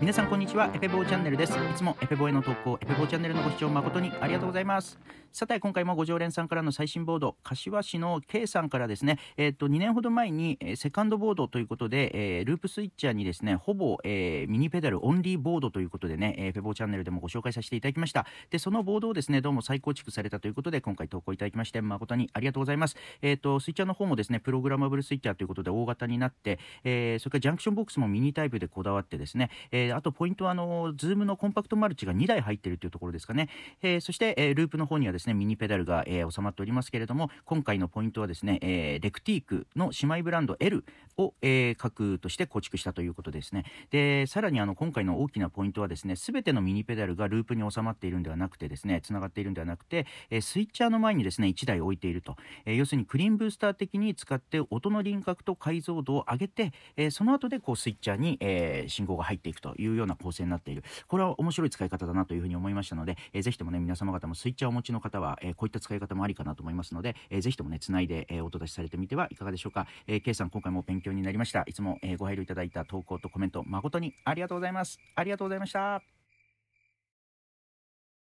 皆さんこんにちはエペボーチャンネルですいつもエペボーへの投稿エペボーチャンネルのご視聴誠にありがとうございますさて今回もご常連さんからの最新ボード柏市の K さんからですねえっ、ー、と2年ほど前に、えセカンドボードということで、えー、ループスイッチャーにですねほぼ、えミニペダルオンリーボードということでねエペボーチャンネルでもご紹介させていただきましたでそのボードをですねどうも再構築されたということで今回投稿いただきまして誠にありがとうございますえっ、とスイッチャーの方もですねプログラマブルスイッチャーということで大型になって、えそれからジャンクションボックスもミニタイプでこだわってですね、えー、あとポイントはあの Zoom のコンパクトマルチが2台入ってるるというところですかね、えー、そして、えー、ループの方にはですねミニペダルが、えー、収まっておりますけれども今回のポイントはですね、えー、レクティークの姉妹ブランド L を、えー、核として構築したということですね。で、さらにあの今回の大きなポイントはですね、すべてのミニペダルがループに収まっているんではなくてですね、つながっているんではなくて、えー、スイッチャーの前にですね、1台置いていると。えー、要するにクリーンブースター的に使って音の輪郭と解像度を上げて、えー、その後でこうスイッチャーに、えー、信号が入っていくというような構成になっている。これは面白い使い方だなというふうに思いましたので、えー、ぜひともね、皆様方もスイッチャーをお持ちの方は、えー、こういった使い方もありかなと思いますので、えー、ぜひともね、つないで、えー、お届されてみてはいかがでしょうか。えー、K さん、今回も勉強強になりました。いつも、えご配慮いただいた投稿とコメント、誠にありがとうございます。ありがとうございました。